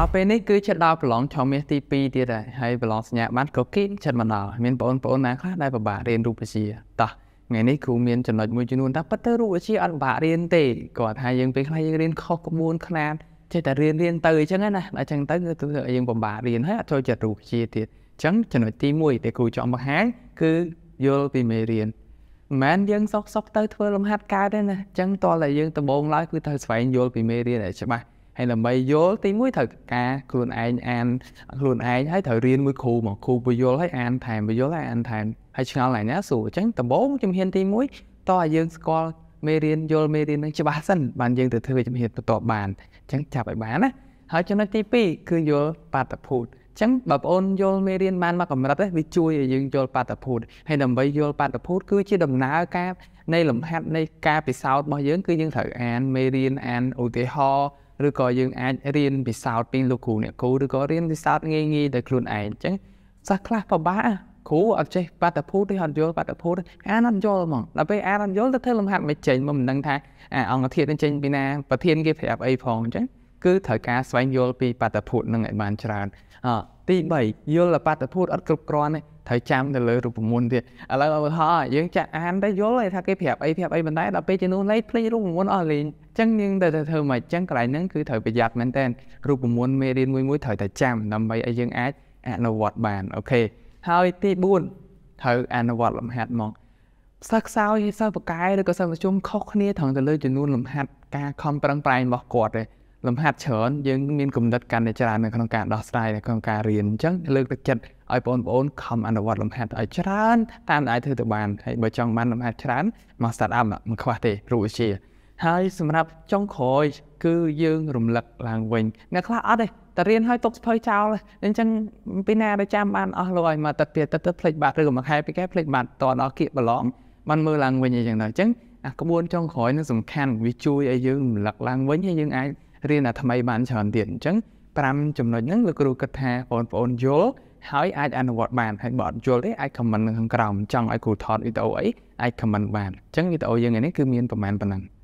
ដល់ពេលនេះគឺជាដល់ប្រឡងឆមាសទី2ទៀតហើយហើយប្រឡងសញ្ញាបត្រក៏គៀងចិត្តមកដល់មានបងប្អូនណាខ្លះដែលពិបាករៀនរូបវិទ្យាតោះថ្ងៃនេះគ្រូមានចំណុចមួយចំនួនថាប៉ិតទៅរូបវិទ្យាអត់ពិបាករៀនទេគាត់ថាយើងពេលខ្លះយើងរៀនខុសក្បួនខ្នាតចេះតែរៀនរៀនទៅអញ្ចឹងណាអញ្ចឹងទៅគឺយើងពិបាករៀនហើយអត់ចូលចិត្តរូបវិទ្យាទៀតអញ្ចឹងចំណុចទី1ដែលគ្រូចង់បង្ហាញគឺយល់ពីមេរៀនមិនមែនយើងសុកសុកទៅធ្វើលំហាត់កើតទេណាអញ្ចឹងតើតែយើងដំបូងឡើយគឺត្រូវស្វែងយល់ពីមេរៀនឲ្យច្បាស់ហើយដើម្បីយល់ទីមួយត្រូវការខ្លួនឯងអានខ្លួនឯងហើយត្រូវរៀនមួយគ្រូមកគ្រូពយល់ហើយអានថែមពយល់ហើយអានថែមហើយឆ្ងល់ណាណាសួរអញ្ចឹងដំបូងជំហានទី1តោះឲ្យយើងស្គាល់មេរៀនយល់មេរៀននឹងច្បាស់សិនបានយើងទៅធ្វើជំហានបន្ទាប់បានអញ្ចឹងចាប់ឲ្យបានណាហើយចំណុចទី2គឺយល់បាតុភូតចឹងបងប្អូនយល់មេរៀនបានមកកម្រិតនេះវាជួយឲ្យយើងយល់បាតុភូតហើយដើម្បីយល់បាតុភូតគឺជាដំណើរការនៃលំហាត់នៃការពិសោធន៍របស់យើង គឺយើងត្រូវអានមេរៀនអានឧទាហរណ៍ឬក៏យើងអាចរៀនពិសោធន៍ពីលោកគ្រូអ្នកគ្រូឬក៏រៀនពិសោធន៍ងាយងាយដោយខ្លួនឯងអញ្ចឹងសិស្សខ្លះពិបាកគ្រូអត់ចេះបាតុភូតទេអត់យល់បាតុភូតអានអត់យល់ហ្មងដល់ពេលអានអត់យល់ទៅធ្វើលំហាត់មិនចេញមកមិនដឹងថាអាអង្គធាតុនឹងចេញពីណាប្រធានគេប្រាប់អីផងអញ្ចឹងគឺត្រូវការស្វែងយល់ពី បាតុភូតនឹងឲ្យបានច្រើនអទី3យល់បតភូតអត់គ្រប់គ្រាន់ទេត្រូវចាំទៅលើរូបមន្តទៀតឥឡូវឧទាហរណ៍យើងចាក់អានទៅយល់ទេថាគេប្រាប់អីប្រាប់អីប៉ុន្តែដល់ពេលជំនួសលេខភ្លេចរូបមន្តអស់លេងអញ្ចឹងយើងទៅធ្វើមកអញ្ចឹងកន្លែងហ្នឹងគឺត្រូវប្រយ័ត្នមែនតើរូបមន្តមេរៀនមួយមួយត្រូវតែចាំដើម្បីឲ្យយើងអាចអនុវត្តបានអូខេហើយទី4ត្រូវអនុវត្តលំហាត់មកសិស្សខ្សោយសិស្សបកាយឬក៏សិស្សមធ្យមខុសគ្នាត្រង់ទៅលើចំនួនលំហាត់ការខំប្រឹងប្រែងរបស់គាត់ទេលំហាត់ច្រើនយើងមានគំនិតកាន់តែច្រើននៅក្នុងការដោះស្រាយនៅក្នុងការរៀនអញ្ចឹងលើកទឹកចិត្តឲ្យបងប្អូនខំអនុវត្តលំហាត់ឲ្យច្រើនតាមដែលធ្វើទៅបានហើយបើចង់បានលំហាត់ច្រើនមក start up មិនខ្វះទេព្រោះជា ហើយសម្រាប់ចុងក្រោយគឺយើងរំលឹកឡើងវិញអ្នកខ្លះអត់ទេតែរៀនហើយຕົកស្ភើចោលអញ្ចឹងពីណាដែលចាំបានអស់លុយមកទឹកទៀតទឹកទឹកភ្លេចបាត់ឬក៏មួយខែពីរខែភ្លេចបាត់តដល់គៀកប្រឡងបានមើលឡើងវិញអីចឹងដែរអញ្ចឹងអាក្បួនចុងក្រោយនឹងសំខាន់វាជួយឲ្យយើងរំលឹកឡើងវិញហើយយើងអាចរៀនអាថ្មីបានច្រើនទៀតអញ្ចឹង5ចំណុចហ្នឹងលោកគ្រូគិតថាបងប្អូនយល់ហើយអាចអនុវត្តបានហើយបើអត់យល់ទេអាច comment នៅខាងក្រោមចង់ឲ្យគ្រូថតវីដេអូអីអាច comment បានអញ្ចឹងវីដេអូយើងនេះគឺមានប្រមាណប៉ុណ្ណឹង